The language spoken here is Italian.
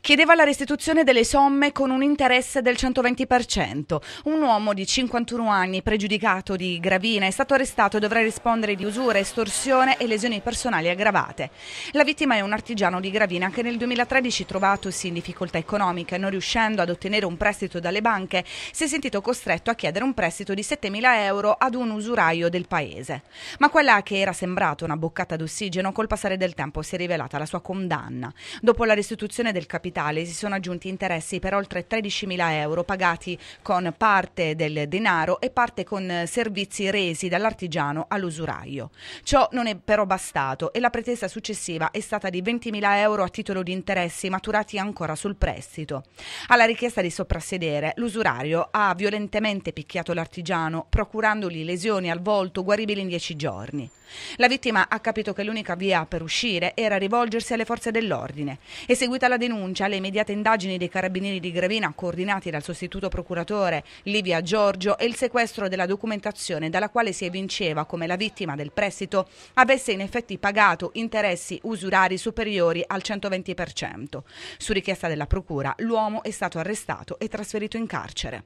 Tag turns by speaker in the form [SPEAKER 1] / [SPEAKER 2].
[SPEAKER 1] chiedeva la restituzione delle somme con un interesse del 120%. Un uomo di 51 anni, pregiudicato di gravina, è stato arrestato e dovrà rispondere di usura, estorsione e lesioni personali aggravate. La vittima è un artigiano di gravina che nel 2013, trovatosi in difficoltà economica e non riuscendo ad ottenere un prestito dalle banche, si è sentito costretto a chiedere un prestito di 7.000 euro ad un usuraio del paese. Ma quella che era sembrata una boccata d'ossigeno, col passare del tempo si è rivelata la sua condanna. Dopo la restituzione del capitale, capitale si sono aggiunti interessi per oltre 13.000 euro pagati con parte del denaro e parte con servizi resi dall'artigiano all'usuraio. Ciò non è però bastato e la pretesa successiva è stata di 20.000 euro a titolo di interessi maturati ancora sul prestito. Alla richiesta di soprassedere, l'usuraio ha violentemente picchiato l'artigiano, procurandogli lesioni al volto guaribili in 10 giorni. La vittima ha capito che l'unica via per uscire era rivolgersi alle forze dell'ordine. Eseguita la denuncia, denuncia le immediate indagini dei carabinieri di Gravina, coordinati dal sostituto procuratore Livia Giorgio e il sequestro della documentazione dalla quale si evinceva come la vittima del prestito avesse in effetti pagato interessi usurari superiori al 120%. Su richiesta della procura l'uomo è stato arrestato e trasferito in carcere.